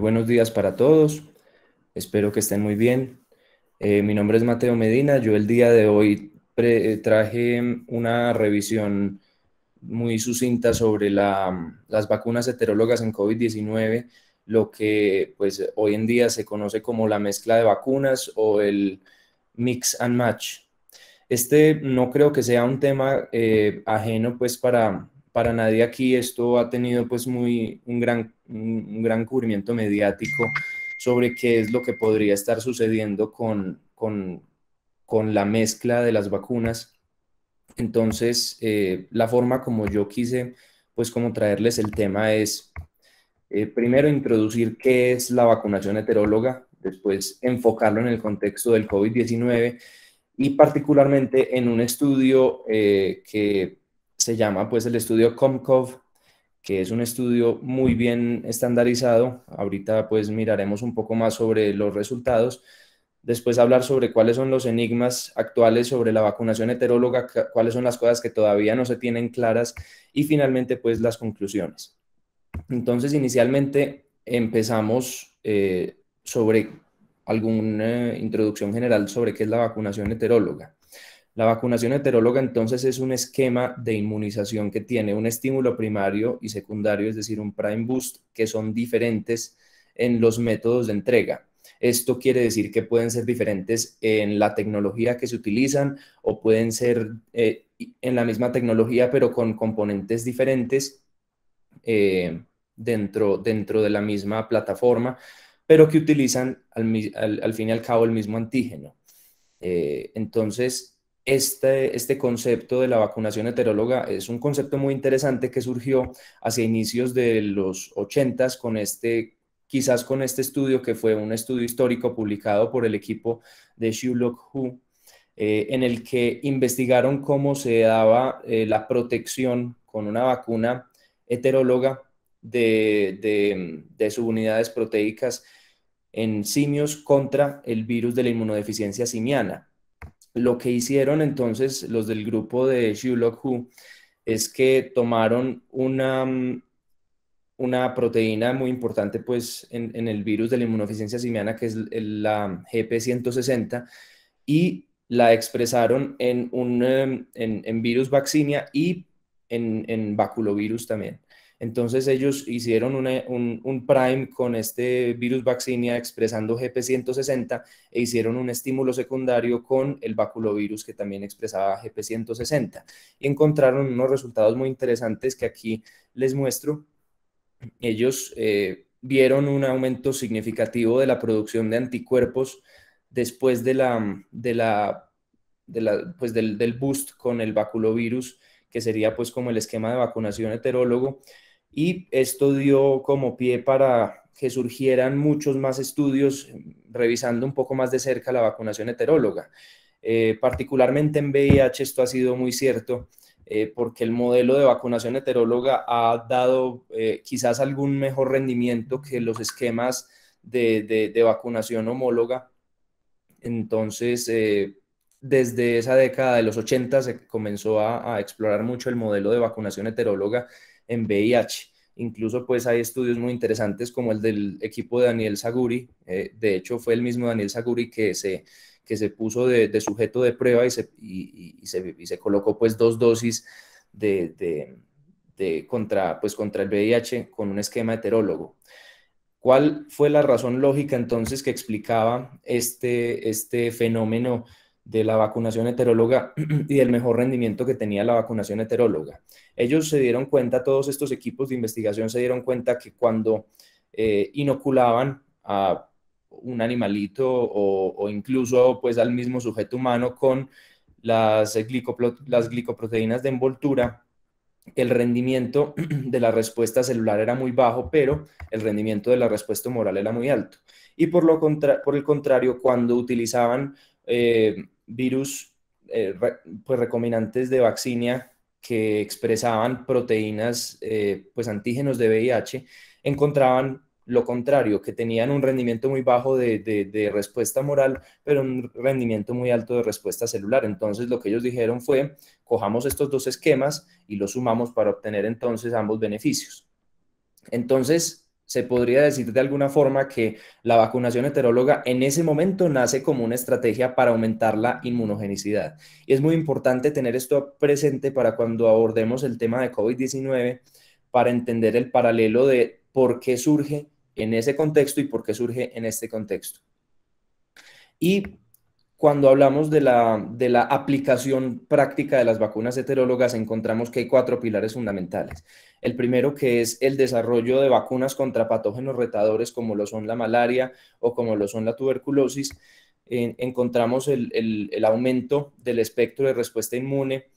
buenos días para todos. Espero que estén muy bien. Eh, mi nombre es Mateo Medina. Yo el día de hoy eh, traje mm, una revisión muy sucinta sobre mm, las vacunas heterólogas en COVID-19, lo que pues hoy en día se conoce como la mezcla de vacunas o el mix and match. Este no creo que sea un tema eh, ajeno pues para para nadie aquí esto ha tenido pues muy un gran, un gran cubrimiento mediático sobre qué es lo que podría estar sucediendo con, con, con la mezcla de las vacunas. Entonces, eh, la forma como yo quise pues como traerles el tema es eh, primero introducir qué es la vacunación heteróloga, después enfocarlo en el contexto del COVID-19 y particularmente en un estudio eh, que se llama pues el estudio Comcov, que es un estudio muy bien estandarizado. Ahorita pues miraremos un poco más sobre los resultados. Después hablar sobre cuáles son los enigmas actuales sobre la vacunación heteróloga, cuáles son las cosas que todavía no se tienen claras y finalmente pues las conclusiones. Entonces inicialmente empezamos eh, sobre alguna eh, introducción general sobre qué es la vacunación heteróloga. La vacunación heteróloga entonces es un esquema de inmunización que tiene un estímulo primario y secundario, es decir, un prime boost, que son diferentes en los métodos de entrega. Esto quiere decir que pueden ser diferentes en la tecnología que se utilizan o pueden ser eh, en la misma tecnología pero con componentes diferentes eh, dentro, dentro de la misma plataforma, pero que utilizan al, al, al fin y al cabo el mismo antígeno. Eh, entonces, este, este concepto de la vacunación heteróloga es un concepto muy interesante que surgió hacia inicios de los 80 con este quizás con este estudio que fue un estudio histórico publicado por el equipo de Lock Hu, eh, en el que investigaron cómo se daba eh, la protección con una vacuna heteróloga de subunidades proteicas en simios contra el virus de la inmunodeficiencia simiana. Lo que hicieron entonces los del grupo de Shiulokhu Who es que tomaron una, mm, una proteína muy importante pues, en, el virus de la inmunodeficiencia simiana, que es la GP160, y la expresaron em, en, virus vaccinia y en, en baculovirus también. Entonces ellos hicieron un, prime con este virus vaccinia expresando GP160 e hicieron un estímulo secundario con el baculovirus que también expresaba GP160 y encontraron unos resultados muy interesantes que aquí les muestro. Ellos eh, vieron un aumento significativo de la producción de anticuerpos después de la, de la, pues del, del boost con el baculovirus que sería pues como el esquema de vacunación heterólogo y esto dio como pie para que surgieran muchos más estudios revisando un poco más de cerca la vacunación heteróloga. Eh, particularmente en VIH esto ha sido muy cierto eh, porque el modelo de vacunación heteróloga ha dado eh, quizás algún mejor rendimiento que los esquemas de, vacunación homóloga. Entonces, desde esa década de los 80 se comenzó a explorar mucho el modelo de vacunación heteróloga en VIH. Incluso pues hay estudios muy interesantes como el del equipo de Daniel Saguri. Eh, de hecho fue el mismo Daniel Saguri que se, que se puso de, sujeto de prueba y se, colocó pues dos dosis de, de, de, contra, pues, contra el VIH con un esquema heterólogo. ¿Cuál fue la razón lógica entonces que explicaba este, este fenómeno de la vacunación heteróloga y del mejor rendimiento que tenía la vacunación heteróloga. Ellos se dieron cuenta, todos estos equipos de investigación se dieron cuenta que cuando eh, inoculaban a un animalito o, incluso pues al mismo sujeto humano con las, las glicoproteínas de envoltura, el rendimiento de la respuesta celular era muy bajo, pero el rendimiento de la respuesta humoral era muy alto. Y por, lo contra por el contrario, cuando utilizaban eh, virus eh, pues recombinantes de vaccinia que expresaban proteínas, eh, pues antígenos de VIH, encontraban lo contrario, que tenían un rendimiento muy bajo de, de, respuesta moral, pero un rendimiento muy alto de respuesta celular. Entonces lo que ellos dijeron fue, cojamos estos dos esquemas y los sumamos para obtener entonces ambos beneficios. Entonces, se podría decir de alguna forma que la vacunación heteróloga en ese momento nace como una estrategia para aumentar la inmunogenicidad. Y es muy importante tener esto presente para cuando abordemos el tema de COVID-19, para entender el paralelo de por qué surge en ese contexto y por qué surge en este contexto. Y cuando hablamos de la, aplicación práctica de las vacunas heterólogas, encontramos que hay cuatro pilares fundamentales. El primero que es el desarrollo de vacunas contra patógenos retadores como lo son la malaria o como lo son la tuberculosis. encontramos el, aumento del espectro de respuesta inmune,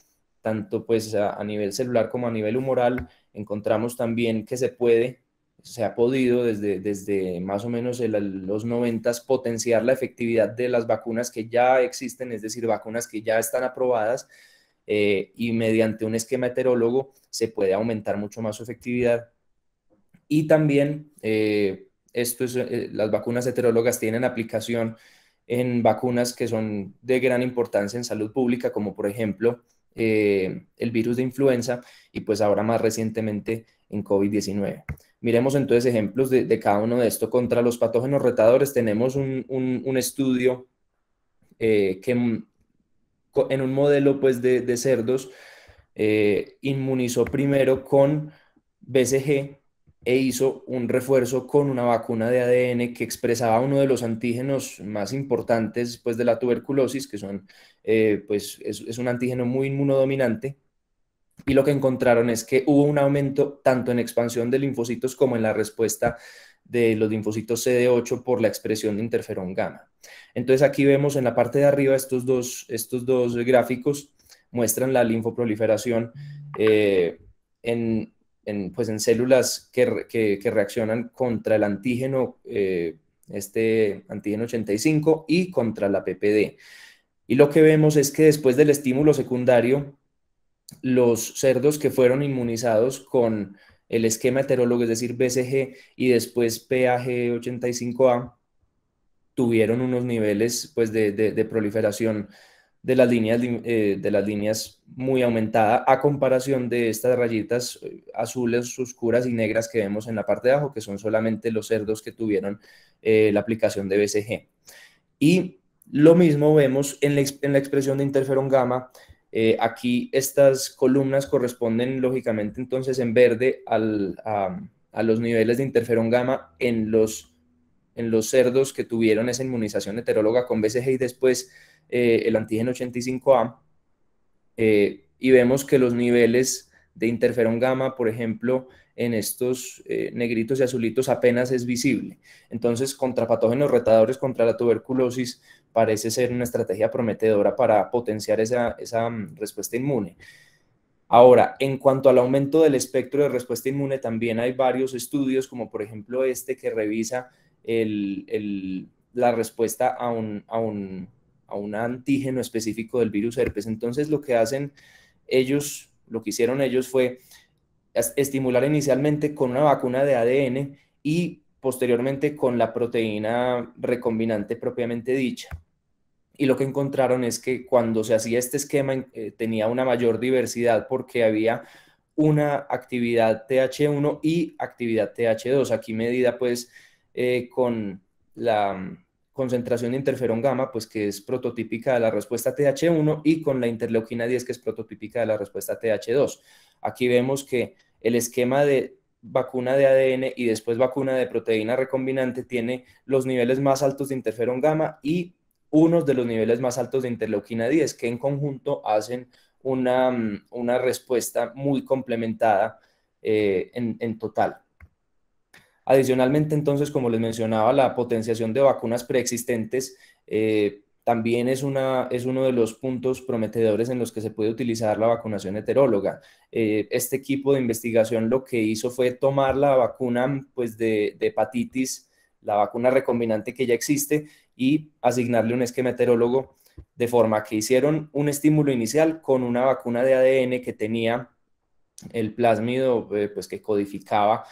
tanto pues a nivel celular como a nivel humoral. Encontramos también que se puede se ha podido desde, desde más o menos los 90 potenciar la efectividad de las vacunas que ya existen, es decir, vacunas que ya están aprobadas eh, y mediante un esquema heterólogo se puede aumentar mucho más su efectividad. Y también eh, eh, las vacunas heterólogas tienen aplicación en vacunas que son de gran importancia en salud pública, como por ejemplo eh, el virus de influenza y pues ahora más recientemente en COVID-19. Miremos entonces ejemplos de, cada uno de estos. Contra los patógenos retadores tenemos un, un, estudio eh, que mm, en un modelo pues de, cerdos eh, inmunizó primero con BCG e hizo un refuerzo con una vacuna de ADN que expresaba uno de los antígenos más importantes pues, de la tuberculosis, que son eh, pues es, un antígeno muy inmunodominante, y lo que encontraron es que hubo un aumento tanto en expansión de linfocitos como en la respuesta de los linfocitos CD8 por la expresión de interferón gamma. Entonces aquí vemos en la parte de arriba estos dos, estos dos gráficos muestran la linfoproliferación eh, en, pues en células que, reaccionan contra el antígeno, eh, este antígeno 85 y contra la PPD. Y lo que vemos es que después del estímulo secundario, los cerdos que fueron inmunizados con el esquema heterólogo, es decir, BCG y después PAG85A, tuvieron unos niveles pues, de, proliferación de las, líneas, eh, de las líneas muy aumentada a comparación de estas rayitas eh, azules, oscuras y negras que vemos en la parte de abajo, que son solamente los cerdos que tuvieron eh, la aplicación de BCG. Y lo mismo vemos en la, expresión de interferón gamma. Eh, aquí estas columnas corresponden lógicamente entonces en verde a, los niveles de interferón gamma en los, en los cerdos que tuvieron esa inmunización heteróloga con BCG y después eh, el antígeno 85A. Eh, y vemos que los niveles de interferón gamma, por ejemplo, en estos negritos y azulitos apenas es visible. Entonces, contra patógenos retadores, contra la tuberculosis, parece ser una estrategia prometedora para potenciar esa, mm, respuesta inmune. Ahora, en cuanto al aumento del espectro de respuesta inmune, también hay varios estudios, como por ejemplo este que revisa la respuesta a un, a, un, a un antígeno específico del virus herpes. Entonces, lo que hacen ellos, lo que hicieron ellos fue estimular inicialmente con una vacuna de ADN y posteriormente con la proteína recombinante propiamente dicha y lo que encontraron es que cuando se hacía este esquema eh, tenía una mayor diversidad porque había una actividad TH1 y actividad TH2, aquí medida pues eh, con la mm, concentración de interferón gamma, pues que es prototípica de la respuesta TH1 y con la interleuquina 10 que es prototípica de la respuesta TH2. Aquí vemos que el esquema de vacuna de ADN y después vacuna de proteína recombinante tiene los niveles más altos de interferón gamma y unos de los niveles más altos de interleuquina 10, que en conjunto hacen una, mm, respuesta muy complementada eh, en, total. Adicionalmente, entonces, como les mencionaba, la potenciación de vacunas preexistentes eh, también es, una, es uno de los puntos prometedores en los que se puede utilizar la vacunación heteróloga. Eh, este equipo de investigación lo que hizo fue tomar la vacuna pues, de, de hepatitis, la vacuna recombinante que ya existe, y asignarle un esquema heterólogo de forma que hicieron un estímulo inicial con una vacuna de ADN que tenía el plásmido eh, pues, que codificaba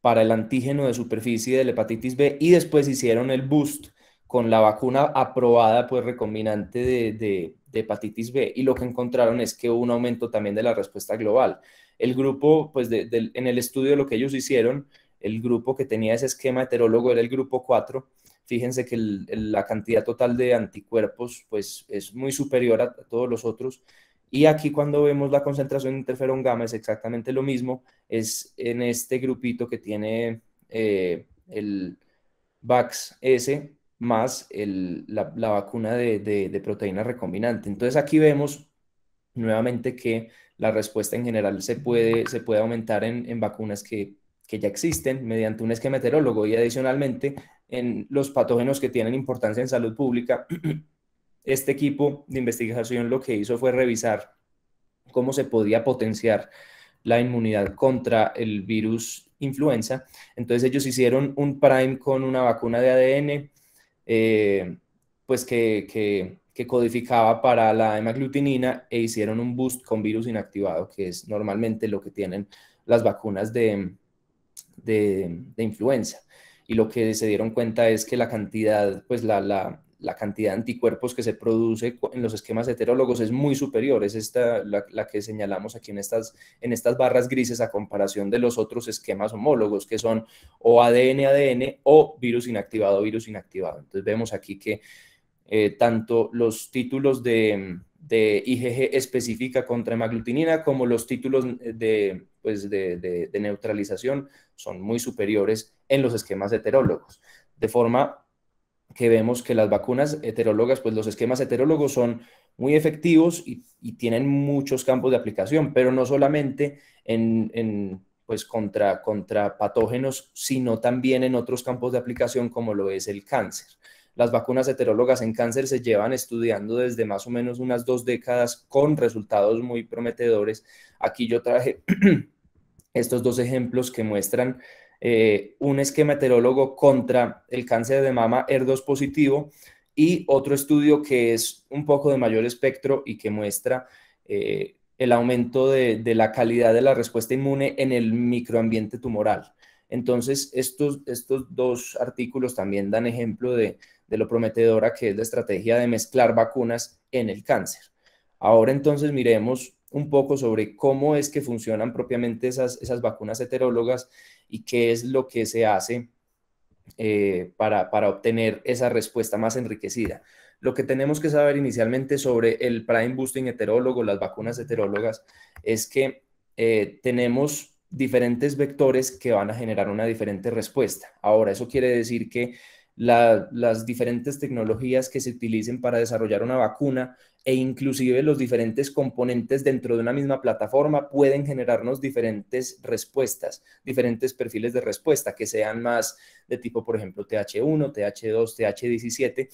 para el antígeno de superficie de la hepatitis B y después hicieron el boost con la vacuna aprobada, pues recombinante de, hepatitis B, y lo que encontraron es que hubo un aumento también de la respuesta global. El grupo, pues en el estudio de lo que ellos hicieron, el grupo que tenía ese esquema heterólogo era el grupo 4, Fíjense que la cantidad total de anticuerpos pues, es muy superior a, todos los otros. Y aquí cuando vemos la concentración de interferón gamma es exactamente lo mismo, es en este grupito que tiene eh, el VAX S más la, vacuna de, proteína recombinante. Entonces aquí vemos nuevamente que la respuesta en general se puede, se puede aumentar en, vacunas que, ya existen mediante un esquema y adicionalmente en los patógenos que tienen importancia en salud pública, este equipo de investigación lo que hizo fue revisar cómo se podía potenciar la inmunidad contra el virus influenza. Entonces ellos hicieron un prime con una vacuna de ADN, eh, pues que, codificaba para la hemaglutinina e hicieron un boost con virus inactivado, que es normalmente lo que tienen las vacunas de influenza y lo que se dieron cuenta es que la cantidad, pues la, la, cantidad de anticuerpos que se produce en los esquemas heterólogos es muy superior, es esta la, que señalamos aquí en estas, en estas barras grises a comparación de los otros esquemas homólogos que son o ADN, ADN o virus inactivado, virus inactivado. Entonces vemos aquí que eh, tanto los títulos de, IgG específica contra hemaglutinina como los títulos pues, de, neutralización son muy superiores en los esquemas heterólogos. De forma que vemos que las vacunas heterólogas, pues los esquemas heterólogos son muy efectivos y, tienen muchos campos de aplicación, pero no solamente en, pues, contra, contra patógenos, sino también en otros campos de aplicación como lo es el cáncer. Las vacunas heterólogas en cáncer se llevan estudiando desde más o menos unas dos décadas con resultados muy prometedores. Aquí yo traje estos dos ejemplos que muestran eh, un esquema heterólogo contra el cáncer de mama ER2 positivo y otro estudio que es un poco de mayor espectro y que muestra eh, el aumento de, la calidad de la respuesta inmune en el microambiente tumoral. Entonces, estos, estos dos artículos también dan ejemplo de, de lo prometedora que es la estrategia de mezclar vacunas en el cáncer. Ahora entonces miremos un poco sobre cómo es que funcionan propiamente esas, esas vacunas heterólogas y qué es lo que se hace eh, para, obtener esa respuesta más enriquecida. Lo que tenemos que saber inicialmente sobre el prime boosting heterólogo, las vacunas heterólogas, es que eh, tenemos diferentes vectores que van a generar una diferente respuesta. Ahora, eso quiere decir que las diferentes tecnologías que se utilicen para desarrollar una vacuna e inclusive los diferentes componentes dentro de una misma plataforma pueden generarnos diferentes respuestas, diferentes perfiles de respuesta que sean más de tipo, por ejemplo, TH1, TH2, TH17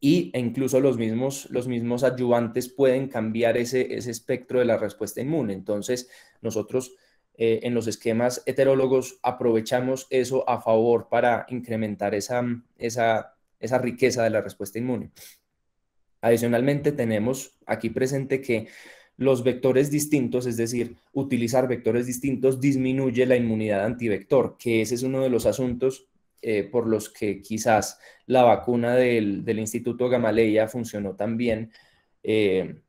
y e incluso los mismos, los mismos adyuvantes pueden cambiar ese espectro de la respuesta inmune. Entonces, nosotros eh, en los esquemas heterólogos aprovechamos eso a favor para incrementar esa, esa, riqueza de la respuesta inmune. Adicionalmente, tenemos aquí presente que los vectores distintos, es decir, utilizar vectores distintos disminuye la inmunidad antivector, que ese es uno de los asuntos eh, por los que quizás la vacuna del, del Instituto Gamaleya funcionó también eh,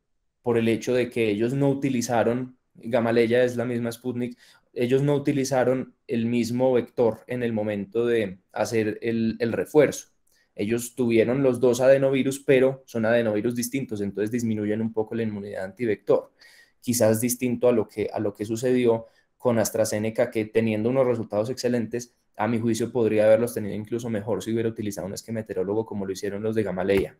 por el hecho de que ellos no utilizaron Gamaleya es la misma Sputnik, ellos no utilizaron el mismo vector en el momento de hacer el, refuerzo. Ellos tuvieron los dos adenovirus, pero son adenovirus distintos, entonces disminuyen un poco la inmunidad antivector. Quizás distinto a lo que, sucedió con AstraZeneca, que teniendo unos resultados excelentes, a mi juicio podría haberlos tenido incluso mejor si hubiera utilizado un esquemeterólogo como lo hicieron los de Gamaleya.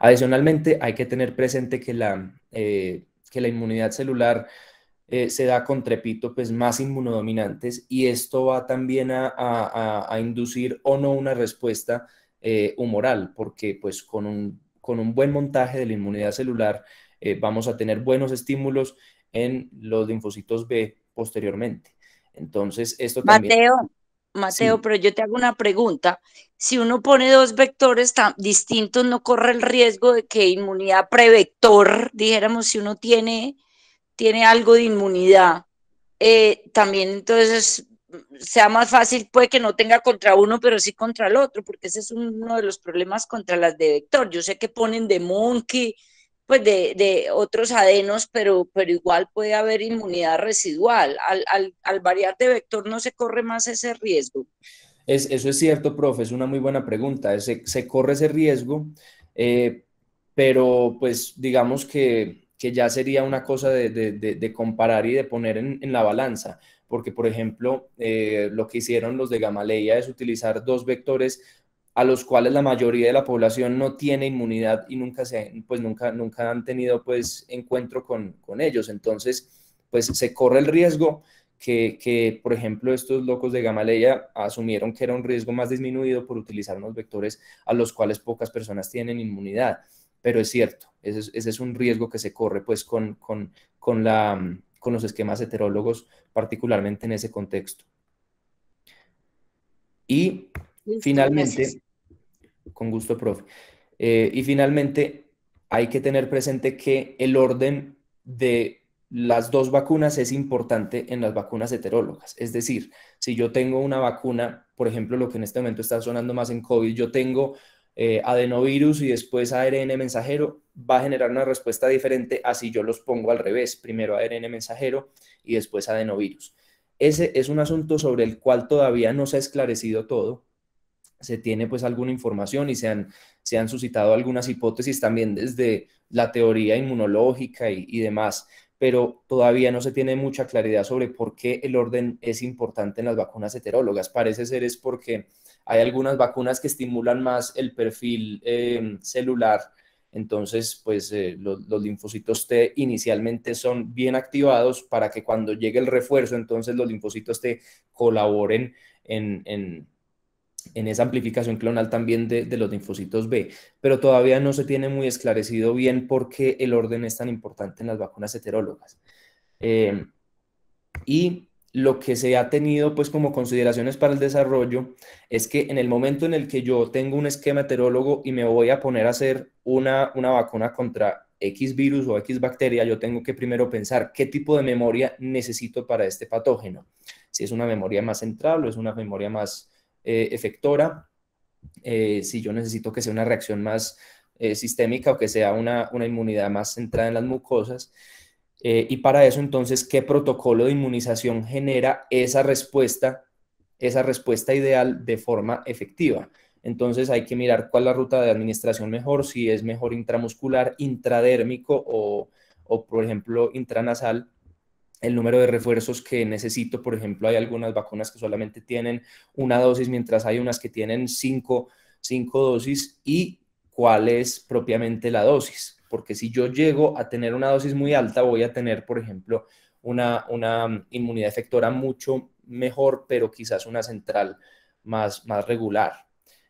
Adicionalmente, hay que tener presente que la eh, que la inmunidad celular eh, se da con trepito, pues, más inmunodominantes y esto va también a, inducir o no una respuesta eh, humoral, porque pues con un, con un buen montaje de la inmunidad celular eh, vamos a tener buenos estímulos en los linfocitos B posteriormente. Entonces, esto también... Mateo, Mateo, pero yo te hago una pregunta. Si uno pone dos vectores distintos, ¿no corre el riesgo de que inmunidad prevector, dijéramos, si uno tiene, tiene algo de inmunidad, eh, también entonces sea más fácil, puede que no tenga contra uno, pero sí contra el otro, porque ese es uno de los problemas contra las de vector. Yo sé que ponen de monkey, pues de, otros adenos, pero, pero igual puede haber inmunidad residual. Al, al, variar de vector no se corre más ese riesgo. Es, eso es cierto, profe, es una muy buena pregunta. Se, corre ese riesgo, eh, pero pues digamos que, ya sería una cosa de, comparar y de poner en, la balanza, porque por ejemplo, eh, lo que hicieron los de Gamaleya es utilizar dos vectores a los cuales la mayoría de la población no tiene inmunidad y nunca, se, pues nunca, nunca han tenido pues, encuentro con, ellos. Entonces, pues se corre el riesgo que, por ejemplo, estos locos de Gamaleya asumieron que era un riesgo más disminuido por utilizar unos vectores a los cuales pocas personas tienen inmunidad. Pero es cierto, ese es, un riesgo que se corre pues, con, la, con los esquemas heterólogos, particularmente en ese contexto. Y finalmente, con gusto, profe. Eh, y finalmente, hay que tener presente que el orden de las dos vacunas es importante en las vacunas heterólogas. Es decir, si yo tengo una vacuna, por ejemplo, lo que en este momento está sonando más en COVID, yo tengo eh, adenovirus y después ARN mensajero, va a generar una respuesta diferente a si yo los pongo al revés, primero ARN mensajero y después adenovirus. Ese es un asunto sobre el cual todavía no se ha esclarecido todo, se tiene pues alguna información y se han, se han suscitado algunas hipótesis también desde la teoría inmunológica y, demás, pero todavía no se tiene mucha claridad sobre por qué el orden es importante en las vacunas heterólogas. Parece ser es porque hay algunas vacunas que estimulan más el perfil em, celular, entonces pues eh, los, linfocitos T inicialmente son bien activados para que cuando llegue el refuerzo, entonces los linfocitos T colaboren en en esa amplificación clonal también de, los linfocitos B, pero todavía no se tiene muy esclarecido bien por qué el orden es tan importante en las vacunas heterólogas. Eh, y lo que se ha tenido pues como consideraciones para el desarrollo es que en el momento en el que yo tengo un esquema heterólogo y me voy a poner a hacer una, una vacuna contra X virus o X bacteria, yo tengo que primero pensar qué tipo de memoria necesito para este patógeno. Si es una memoria más central o es una memoria más eh, efectora, eh, si yo necesito que sea una reacción más eh, sistémica o que sea una, inmunidad más centrada en las mucosas. y para eso, entonces, ¿qué protocolo de inmunización genera esa respuesta, esa respuesta ideal de forma efectiva? Entonces hay que mirar cuál es la ruta de administración mejor, si es mejor intramuscular, intradérmico o, o por ejemplo, intranasal el número de refuerzos que necesito. Por ejemplo, hay algunas vacunas que solamente tienen una dosis, mientras hay unas que tienen cinco, cinco dosis y cuál es propiamente la dosis. Porque si yo llego a tener una dosis muy alta, voy a tener, por ejemplo, una, una inmunidad efectora mucho mejor, pero quizás una central más, más regular.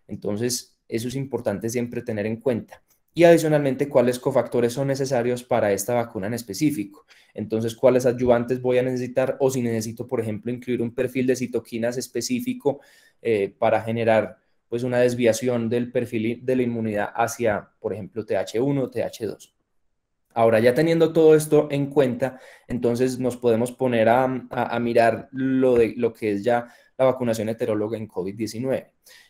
Entonces, eso es importante siempre tener en cuenta y adicionalmente cuáles cofactores son necesarios para esta vacuna en específico. Entonces, cuáles adyuvantes voy a necesitar o si necesito, por ejemplo, incluir un perfil de citoquinas específico eh, para generar pues una desviación del perfil de la inmunidad hacia, por ejemplo, TH1 o TH2. Ahora, ya teniendo todo esto en cuenta, entonces nos podemos poner a, mirar lo, de, lo que es ya la vacunación heteróloga en COVID-19.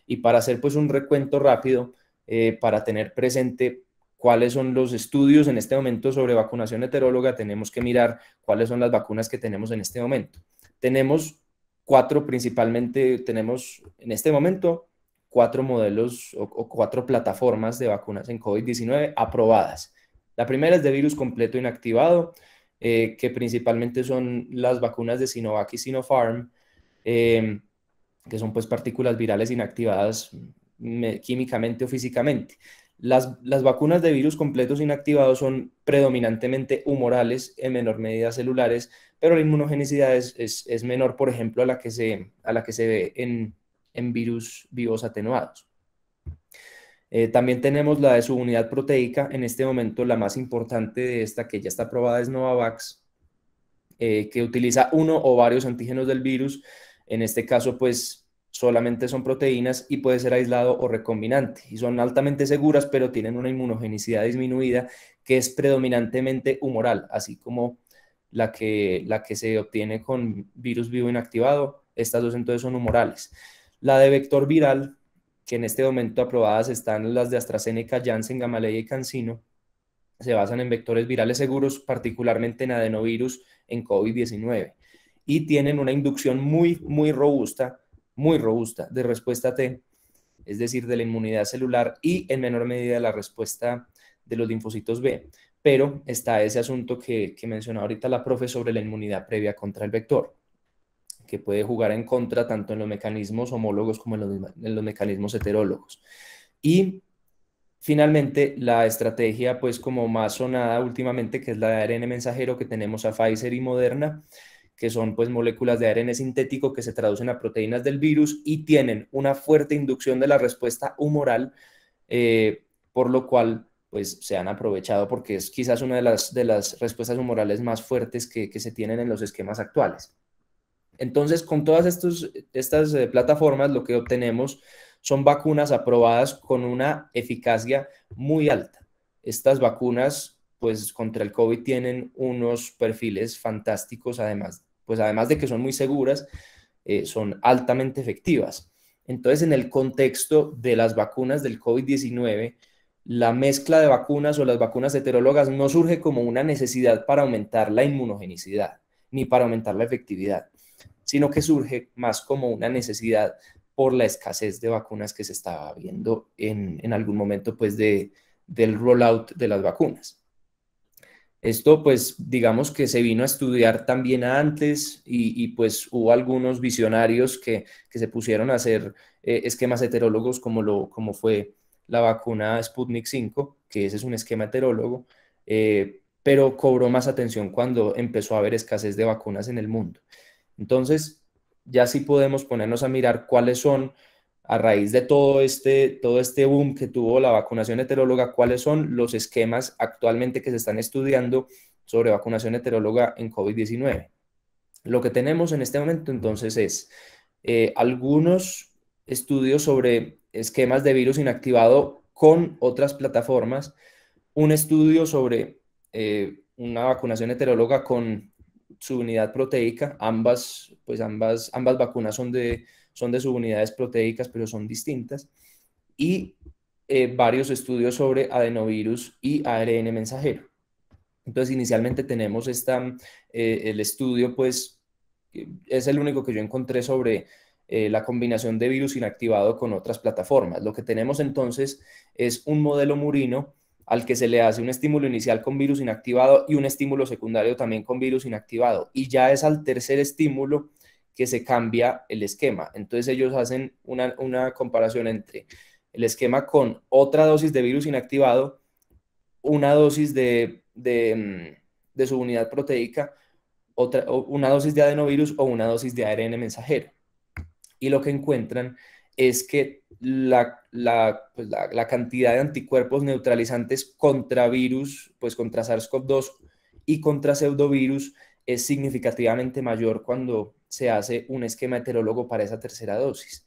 Y para hacer pues un recuento rápido, eh, para tener presente cuáles son los estudios en este momento sobre vacunación heteróloga, tenemos que mirar cuáles son las vacunas que tenemos en este momento. Tenemos cuatro principalmente, tenemos en este momento cuatro modelos o, cuatro plataformas de vacunas en COVID-19 aprobadas. La primera es de virus completo inactivado, eh, que principalmente son las vacunas de Sinovac y Sinopharm, eh, que son pues partículas virales inactivadas químicamente o físicamente. Las, vacunas de virus completos inactivados son predominantemente humorales, en menor medida celulares, pero la inmunogenicidad es, menor, por ejemplo, a la que se, a la que se ve en, virus vivos atenuados. Eh, también tenemos la de su unidad proteica, en este momento la más importante de esta que ya está aprobada es Novavax, eh, que utiliza uno o varios antígenos del virus. En este caso, pues solamente son proteínas y puede ser aislado o recombinante. Y son altamente seguras, pero tienen una inmunogenicidad disminuida que es predominantemente humoral, así como la que, la que se obtiene con virus vivo inactivado. Estas dos entonces son humorales. La de vector viral, que en este momento aprobadas están las de AstraZeneca, Janssen, Gamaleya y Cancino, se basan en vectores virales seguros, particularmente en adenovirus en COVID-19. Y tienen una inducción muy, muy robusta muy robusta de respuesta T, es decir, de la inmunidad celular y en menor medida la respuesta de los linfocitos B. Pero está ese asunto que, que ahorita la profe sobre la inmunidad previa contra el vector, que puede jugar en contra tanto en los mecanismos homólogos como en los, en los mecanismos heterólogos. Y Finalmente, la estrategia, pues como más sonada últimamente, que es la de ARN mensajero que tenemos a Pfizer y Moderna, que son pues moléculas de ARN sintético que se traducen a proteínas del virus y tienen una fuerte inducción de la respuesta humoral, eh, por lo cual pues se han aprovechado porque es quizás una de las, de las respuestas humorales más fuertes que, se tienen en los esquemas actuales. Entonces, con todas estos, estas eh, plataformas, lo que obtenemos son vacunas aprobadas con una eficacia muy alta. Estas vacunas, pues contra el COVID tienen unos perfiles fantásticos, además pues además de que son muy seguras, eh, son altamente efectivas. Entonces, en el contexto de las vacunas del COVID-19, la mezcla de vacunas o las vacunas heterólogas no surge como una necesidad para aumentar la inmunogenicidad ni para aumentar la efectividad, sino que surge más como una necesidad por la escasez de vacunas que se estaba viendo en, en algún momento pues de, del rollout de las vacunas. Esto pues digamos que se vino a estudiar también antes y, pues hubo algunos visionarios que, se pusieron a hacer eh, esquemas heterólogos como, lo, como fue la vacuna Sputnik 5, que ese es un esquema heterólogo, eh, pero cobró más atención cuando empezó a haber escasez de vacunas en el mundo. Entonces ya sí podemos ponernos a mirar cuáles son a raíz de todo este, todo este boom que tuvo la vacunación heteróloga, cuáles son los esquemas actualmente que se están estudiando sobre vacunación heteróloga en COVID-19. Lo que tenemos en este momento entonces es eh, algunos estudios sobre esquemas de virus inactivado con otras plataformas, un estudio sobre eh, una vacunación heteróloga con su unidad proteica, ambas, pues ambas, ambas vacunas son de, son de subunidades proteicas, pero son distintas, y eh, varios estudios sobre adenovirus y ARN mensajero. Entonces, inicialmente tenemos esta, eh, el estudio, pues, es el único que yo encontré sobre eh, la combinación de virus inactivado con otras plataformas. Lo que tenemos entonces es un modelo murino al que se le hace un estímulo inicial con virus inactivado y un estímulo secundario también con virus inactivado. Y ya es al tercer estímulo que se cambia el esquema. Entonces ellos hacen una, comparación entre el esquema con otra dosis de virus inactivado, una dosis de, de, mm, su unidad proteica, otra, una dosis de adenovirus o una dosis de ARN mensajero. Y lo que encuentran es que pues, la, la cantidad de anticuerpos neutralizantes contra virus, pues contra SARS-CoV-2 y contra pseudovirus es significativamente mayor cuando se hace un esquema heterólogo para esa tercera dosis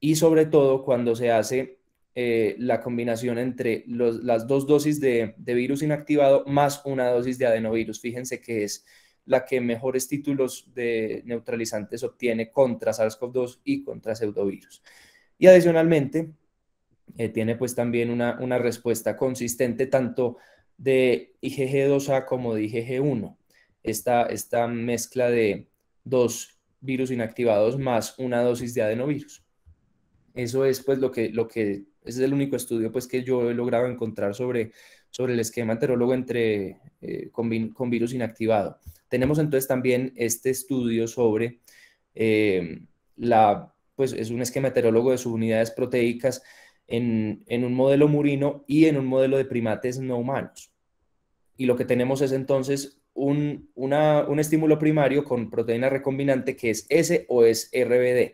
y sobre todo cuando se hace eh, la combinación entre las dos dosis de, virus inactivado más una dosis de adenovirus. Fíjense que es la que mejores títulos de neutralizantes obtiene contra SARS-CoV-2 y contra pseudovirus. Y adicionalmente, eh, tiene pues también una, una respuesta consistente tanto de IgG2A como de IgG1 esta, mezcla de dos virus inactivados más una dosis de adenovirus. Eso es pues lo que, lo que es el único estudio pues que yo he logrado encontrar sobre, sobre el esquema terólogo entre, eh, con, virus inactivado. Tenemos entonces también este estudio sobre eh, la, pues es un esquema heterólogo de subunidades proteicas en, en un modelo murino y en un modelo de primates no humanos. Y lo que tenemos es entonces un, estímulo primario con proteína recombinante que es S o es RBD.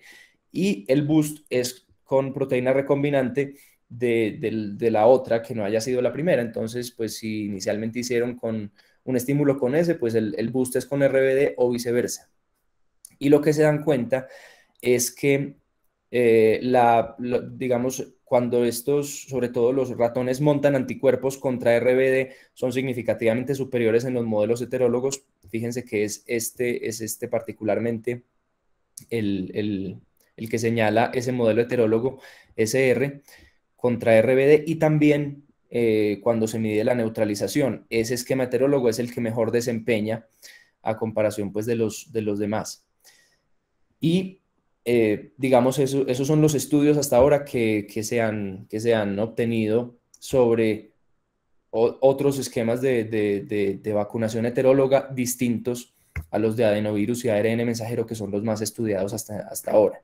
Y el boost es con proteína recombinante de, la otra que no haya sido la primera. Entonces, pues si inicialmente hicieron con un estímulo con S, pues el, boost es con RBD o viceversa. Y lo que se dan cuenta es que eh, la, digamos, cuando estos, sobre todo los ratones, montan anticuerpos contra RBD, son significativamente superiores en los modelos heterólogos. Fíjense que es este, es este particularmente el, que señala ese modelo heterólogo SR contra RBD y también eh, cuando se mide la neutralización. Ese esquema heterólogo es el que mejor desempeña a comparación pues, de, los, de los demás. Y eh, digamos, esos son los estudios hasta ahora que, se, han, que obtenido sobre otros esquemas de, vacunación heteróloga distintos a los de adenovirus y ARN mensajero, que son los más estudiados hasta, hasta ahora.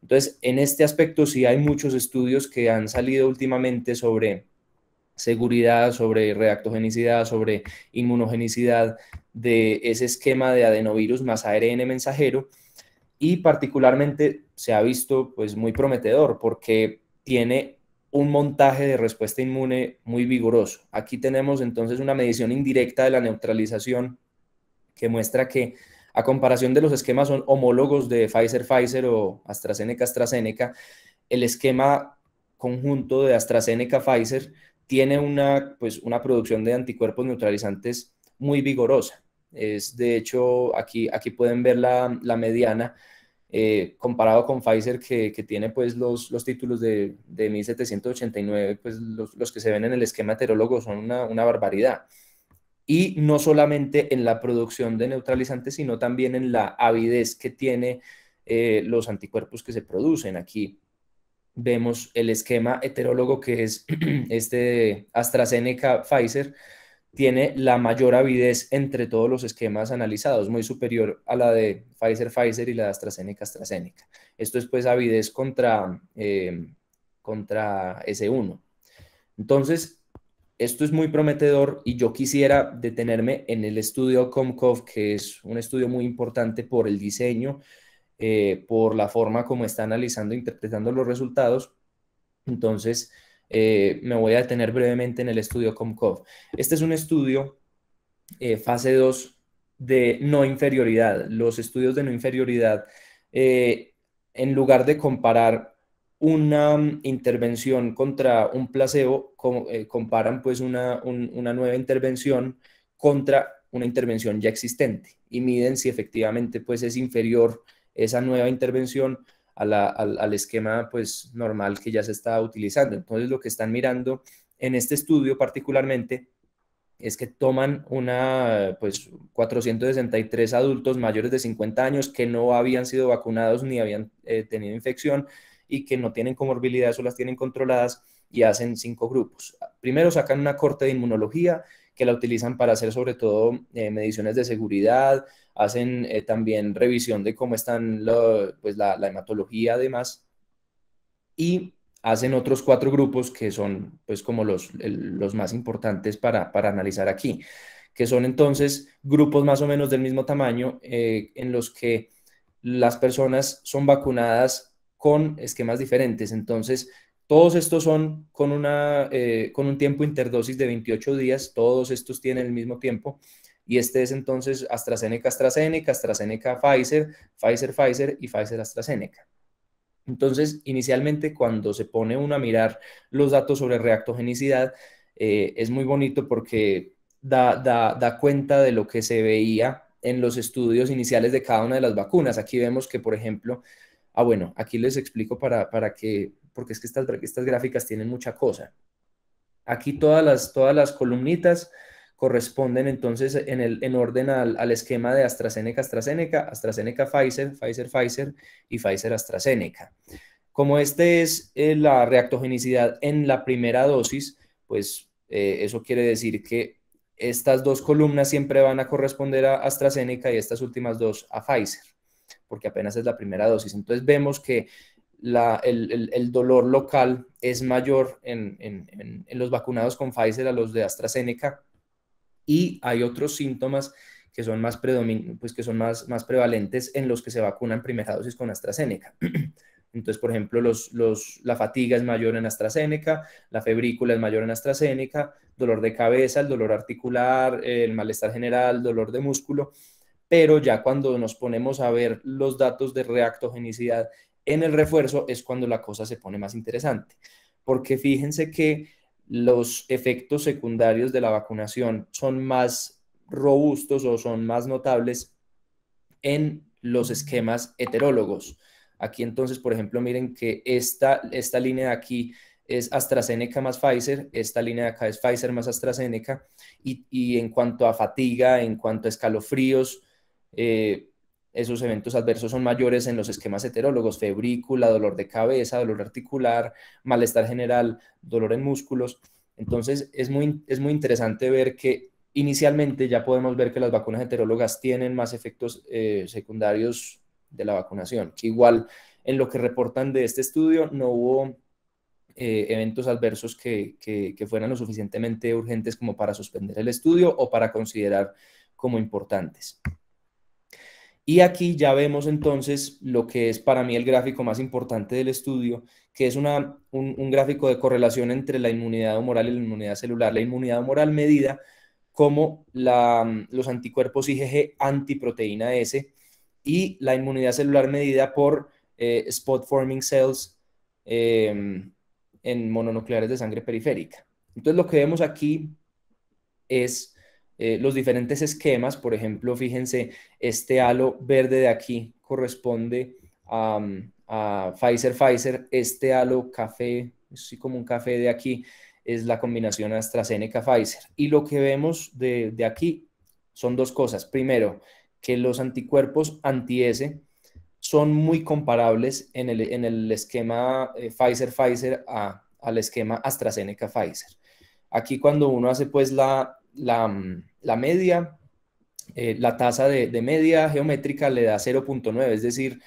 Entonces, en este aspecto sí hay muchos estudios que han salido últimamente sobre seguridad, sobre reactogenicidad, sobre inmunogenicidad de ese esquema de adenovirus más ARN mensajero y particularmente se ha visto pues muy prometedor porque tiene un montaje de respuesta inmune muy vigoroso. Aquí tenemos entonces una medición indirecta de la neutralización que muestra que a comparación de los esquemas homólogos de Pfizer-Pfizer o AstraZeneca-AstraZeneca, el esquema conjunto de AstraZeneca-Pfizer tiene una, pues, una producción de anticuerpos neutralizantes muy vigorosa. Es, de hecho, aquí, aquí pueden ver la, la mediana eh, comparado con Pfizer que, tiene pues los, títulos de, de 1789, pues los, que se ven en el esquema heterólogo son una, barbaridad. Y no solamente en la producción de neutralizantes, sino también en la avidez que tiene eh, los anticuerpos que se producen. Aquí vemos el esquema heterólogo que es este AstraZeneca-Pfizer, tiene la mayor avidez entre todos los esquemas analizados, muy superior a la de Pfizer, Pfizer y la de AstraZeneca, AstraZeneca. Esto es pues avidez contra, em, contra S1. Entonces, esto es muy prometedor y yo quisiera detenerme en el estudio COMCOV, que es un estudio muy importante por el diseño, eh, por la forma como está analizando, e interpretando los resultados. Entonces, eh, me voy a detener brevemente en el estudio COMCOV. Este es un estudio eh, fase 2 de no inferioridad. Los estudios de no inferioridad, eh, en lugar de comparar una mm, intervención contra un placebo, comparan pues una, nueva intervención contra una intervención ya existente y miden si efectivamente pues es inferior esa nueva intervención al, esquema pues, normal que ya se está utilizando. Entonces, lo que están mirando en este estudio particularmente es que toman una, pues, 463 adultos mayores de 50 años que no habían sido vacunados ni habían eh, tenido infección y que no tienen comorbilidades o las tienen controladas y hacen cinco grupos. Primero sacan una corte de inmunología que la utilizan para hacer sobre todo eh, mediciones de seguridad, hacen eh, también revisión de cómo están pues la, hematología además y hacen otros cuatro grupos que son pues como los, los más importantes para, para analizar aquí, que son entonces grupos más o menos del mismo tamaño eh, en los que las personas son vacunadas con esquemas diferentes. Entonces, todos estos son con, una, eh, con un tiempo interdosis de 28 días, todos estos tienen el mismo tiempo. Y este es entonces AstraZeneca, AstraZeneca, AstraZeneca, Pfizer, Pfizer, Pfizer y Pfizer, AstraZeneca. Entonces, inicialmente cuando se pone uno a mirar los datos sobre reactogenicidad, eh, es muy bonito porque da, cuenta de lo que se veía en los estudios iniciales de cada una de las vacunas. Aquí vemos que, por ejemplo, ah, bueno, aquí les explico para, para que porque es que estas, estas gráficas tienen mucha cosa. Aquí todas las, todas las columnitas corresponden entonces en, el, en orden al, esquema de AstraZeneca, AstraZeneca, AstraZeneca, Pfizer, Pfizer, Pfizer y Pfizer, AstraZeneca. Como este es eh, la reactogenicidad en la primera dosis, pues eh, eso quiere decir que estas dos columnas siempre van a corresponder a AstraZeneca y estas últimas dos a Pfizer, porque apenas es la primera dosis. Entonces vemos que el, dolor local es mayor en, los vacunados con Pfizer a los de AstraZeneca y hay otros síntomas que son más, pues que son más, más prevalentes en los que se vacunan primera dosis con AstraZeneca. Entonces, por ejemplo, los, la fatiga es mayor en AstraZeneca, la febrícula es mayor en AstraZeneca, dolor de cabeza, el dolor articular, el malestar general, dolor de músculo. Pero ya cuando nos ponemos a ver los datos de reactogenicidad en el refuerzo es cuando la cosa se pone más interesante, porque fíjense que los efectos secundarios de la vacunación son más robustos o son más notables en los esquemas heterólogos. Aquí entonces, por ejemplo, miren que esta, esta línea de aquí es AstraZeneca más Pfizer, esta línea de acá es Pfizer más AstraZeneca, y, en cuanto a fatiga, en cuanto a escalofríos, eh, esos eventos adversos son mayores en los esquemas heterólogos, febrícula, dolor de cabeza, dolor articular, malestar general, dolor en músculos. Entonces, es muy, interesante ver que inicialmente ya podemos ver que las vacunas heterólogas tienen más efectos eh, secundarios de la vacunación, igual en lo que reportan de este estudio no hubo eh, eventos adversos que fueran lo suficientemente urgentes como para suspender el estudio o para considerar como importantes. Y aquí ya vemos entonces lo que es para mí el gráfico más importante del estudio, que es una, un, gráfico de correlación entre la inmunidad humoral y la inmunidad celular. La inmunidad humoral medida como la, los anticuerpos IgG antiproteína S y la inmunidad celular medida por eh, spot forming cells em, en mononucleares de sangre periférica. Entonces lo que vemos aquí es eh, los diferentes esquemas. Por ejemplo, fíjense, este halo verde de aquí corresponde a, mm, Pfizer Pfizer, este halo café, así como un café de aquí, es la combinación AstraZeneca Pfizer. Y lo que vemos de, aquí son dos cosas. Primero, que los anticuerpos anti-S son muy comparables en el, esquema eh, pfizer Pfizer-Pfizer al esquema AstraZeneca-Pfizer. Aquí cuando uno hace pues la la, media, eh, la tasa de, media geométrica le da 0.9, es decir,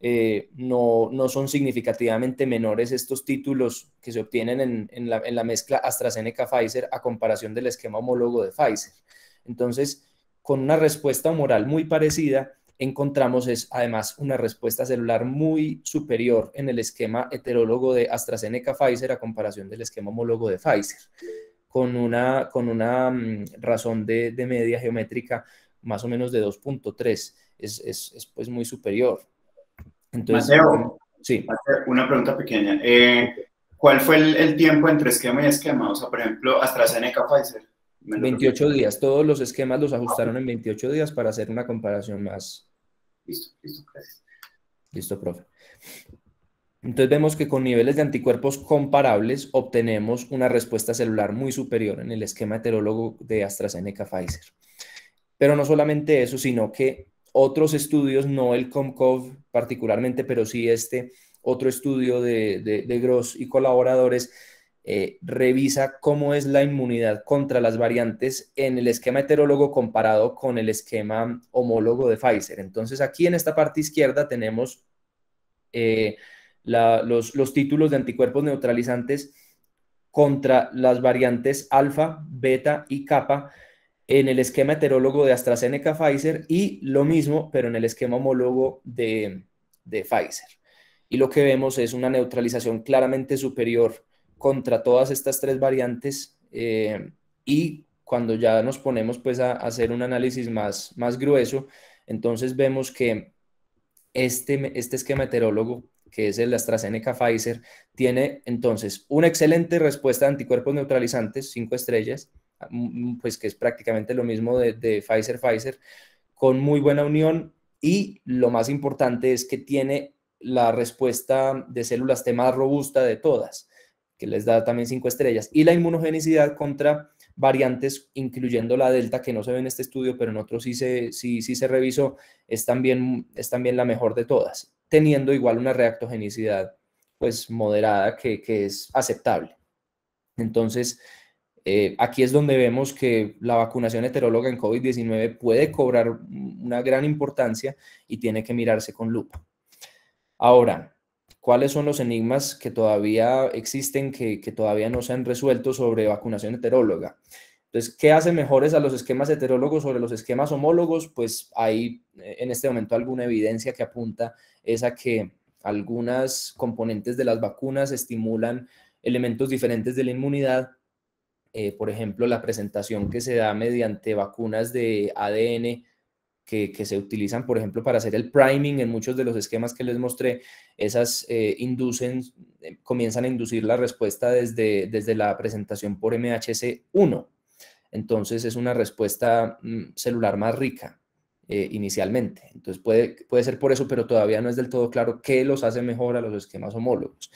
eh, no, son significativamente menores estos títulos que se obtienen en, la, mezcla AstraZeneca-Pfizer a comparación del esquema homólogo de Pfizer. Entonces, con una respuesta humoral muy parecida, encontramos es además una respuesta celular muy superior en el esquema heterólogo de AstraZeneca-Pfizer a comparación del esquema homólogo de Pfizer con una, con una mm, razón de, media geométrica más o menos de 2.3. Es, es, pues, muy superior. Entonces, sí. una pregunta pequeña. Eh, ¿Cuál fue el, tiempo entre esquema y esquema? O sea, por ejemplo, AstraZeneca Pfizer. 28 días. Todos los esquemas los ajustaron en 28 días para hacer una comparación más. Listo, listo, gracias. Listo, profe. Entonces vemos que con niveles de anticuerpos comparables obtenemos una respuesta celular muy superior en el esquema heterólogo de AstraZeneca-Pfizer. Pero no solamente eso, sino que otros estudios, no el COMCOV particularmente, pero sí este otro estudio de, de, de Gross y colaboradores, eh, revisa cómo es la inmunidad contra las variantes en el esquema heterólogo comparado con el esquema homólogo de Pfizer. Entonces aquí en esta parte izquierda tenemos... Eh, los, títulos de anticuerpos neutralizantes contra las variantes alfa, beta y kappa en el esquema heterólogo de AstraZeneca Pfizer y lo mismo, pero en el esquema homólogo de, de Pfizer. Y lo que vemos es una neutralización claramente superior contra todas estas tres variantes eh, y cuando ya nos ponemos pues a, hacer un análisis más, más grueso, entonces vemos que este, este esquema heterólogo que es el AstraZeneca Pfizer, tiene entonces una excelente respuesta de anticuerpos neutralizantes, cinco estrellas, mm, mm, pues que es prácticamente lo mismo de, Pfizer Pfizer, con muy buena unión y lo más importante es que tiene la respuesta de células T más robusta de todas, que les da también cinco estrellas, y la inmunogenicidad contra variantes, incluyendo la delta, que no se ve en este estudio, pero en otros sí se, sí, sí se revisó, es también, es también la mejor de todas teniendo igual una reactogenicidad pues moderada que, es aceptable. Entonces, eh, aquí es donde vemos que la vacunación heteróloga en COVID-19 puede cobrar una gran importancia y tiene que mirarse con lupa. Ahora, ¿cuáles son los enigmas que todavía existen, que, que todavía no se han resuelto sobre vacunación heteróloga? Entonces, ¿qué hace mejores a los esquemas heterólogos sobre los esquemas homólogos? Pues hay eh, en este momento alguna evidencia que apunta es a que algunas componentes de las vacunas estimulan elementos diferentes de la inmunidad. Eh, por ejemplo, la presentación que se da mediante vacunas de ADN que, se utilizan, por ejemplo, para hacer el priming en muchos de los esquemas que les mostré, esas eh, inducen, comienzan a inducir la respuesta desde, desde la presentación por MHC1 entonces es una respuesta mm, celular más rica eh, inicialmente. Entonces puede, puede ser por eso, pero todavía no es del todo claro qué los hace mejor a los esquemas homólogos.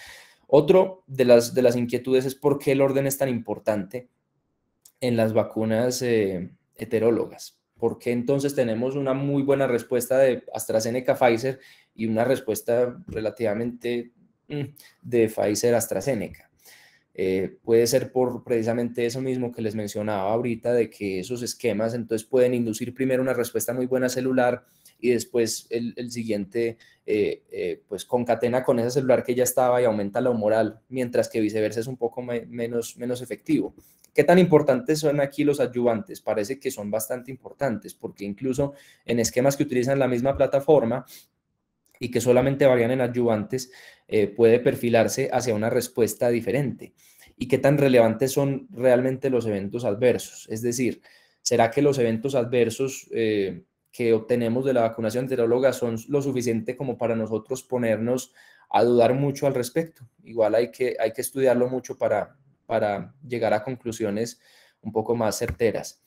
Otro de las, de las inquietudes es por qué el orden es tan importante en las vacunas eh, heterólogas. ¿Por qué entonces tenemos una muy buena respuesta de AstraZeneca Pfizer y una respuesta relativamente mm, de Pfizer AstraZeneca? Eh, puede ser por precisamente eso mismo que les mencionaba ahorita, de que esos esquemas entonces pueden inducir primero una respuesta muy buena celular y después el, siguiente eh, eh, pues concatena con ese celular que ya estaba y aumenta la humoral, mientras que viceversa es un poco menos, menos efectivo. ¿Qué tan importantes son aquí los ayudantes? Parece que son bastante importantes porque incluso en esquemas que utilizan la misma plataforma y que solamente varían en adyuvantes, eh, puede perfilarse hacia una respuesta diferente. ¿Y qué tan relevantes son realmente los eventos adversos? Es decir, ¿será que los eventos adversos eh, que obtenemos de la vacunación enteróloga son lo suficiente como para nosotros ponernos a dudar mucho al respecto? Igual hay que, hay que estudiarlo mucho para, para llegar a conclusiones un poco más certeras.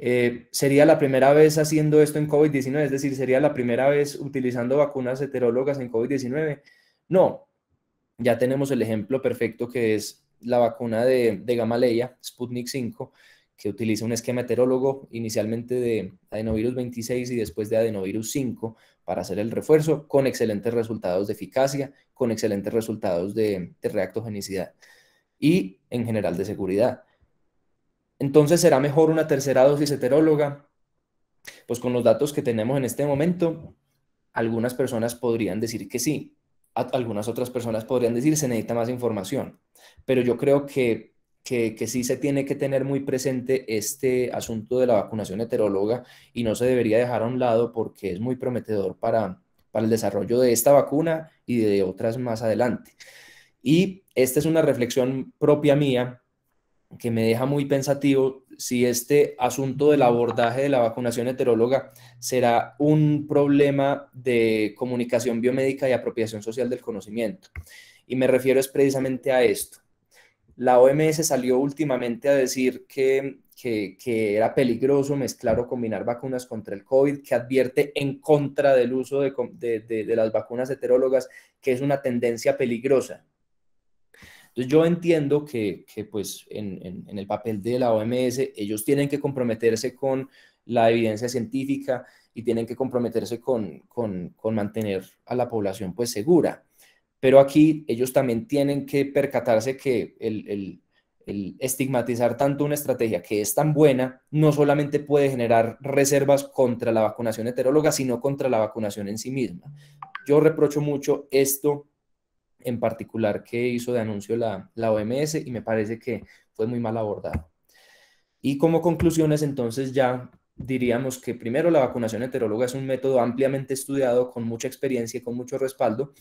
Eh, sería la primera vez haciendo esto en COVID-19, es decir, sería la primera vez utilizando vacunas heterólogas en COVID-19. No, ya tenemos el ejemplo perfecto que es la vacuna de, de Gamaleya, Sputnik 5, que utiliza un esquema heterólogo inicialmente de adenovirus 26 y después de adenovirus 5 para hacer el refuerzo con excelentes resultados de eficacia, con excelentes resultados de reactogenicidad y en general de seguridad. Entonces, ¿será mejor una tercera dosis heteróloga? Pues con los datos que tenemos en este momento, algunas personas podrían decir que sí, algunas otras personas podrían decir se necesita más información, pero yo creo que, sí se tiene que tener muy presente este asunto de la vacunación heteróloga y no se debería dejar a un lado porque es muy prometedor para, para el desarrollo de esta vacuna y de otras más adelante. Y esta es una reflexión propia mía que me deja muy pensativo si este asunto del abordaje de la vacunación heteróloga será un problema de comunicación biomédica y apropiación social del conocimiento. Y me refiero es precisamente a esto. La OMS salió últimamente a decir que, era peligroso mezclar o combinar vacunas contra el COVID, que advierte en contra del uso de las vacunas heterólogas, que es una tendencia peligrosa entonces yo entiendo que, pues en, el papel de la OMS ellos tienen que comprometerse con la evidencia científica y tienen que comprometerse con, con, mantener a la población pues segura. Pero aquí ellos también tienen que percatarse que el, el, estigmatizar tanto una estrategia que es tan buena no solamente puede generar reservas contra la vacunación heteróloga, sino contra la vacunación en sí misma. Yo reprocho mucho esto en particular que hizo de anuncio la, OMS y me parece que fue muy mal abordado. Y como conclusiones, entonces ya diríamos que primero la vacunación heteróloga es un método ampliamente estudiado, con mucha experiencia y con mucho respaldo,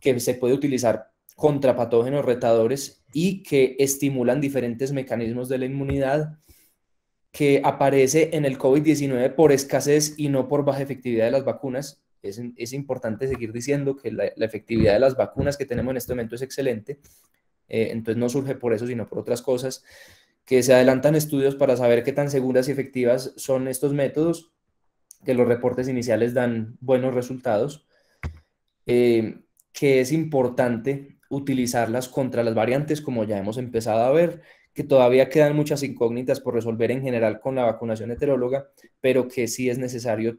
que se puede utilizar contra patógenos retadores y que estimulan diferentes mecanismos de la inmunidad que aparece en el COVID-19 por escasez y no por baja efectividad de las vacunas es, importante seguir diciendo que la, efectividad de las vacunas que tenemos en este momento es excelente. Eh, entonces no surge por eso, sino por otras cosas. Que se adelantan estudios para saber qué tan seguras y efectivas son estos métodos, que los reportes iniciales dan buenos resultados. Eh, que es importante utilizarlas contra las variantes, como ya hemos empezado a ver, que todavía quedan muchas incógnitas por resolver en general con la vacunación heteróloga, pero que sí es necesario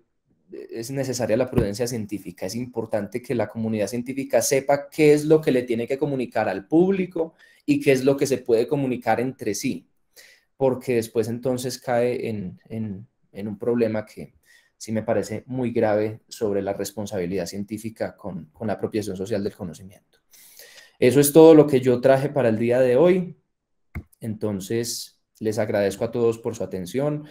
es necesaria la prudencia científica. Es importante que la comunidad científica sepa qué es lo que le tiene que comunicar al público y qué es lo que se puede comunicar entre sí, porque después entonces cae en, un problema que sí me parece muy grave sobre la responsabilidad científica con la apropiación social del conocimiento. Eso es todo lo que yo traje para el día de hoy. Entonces, les agradezco a todos por su atención.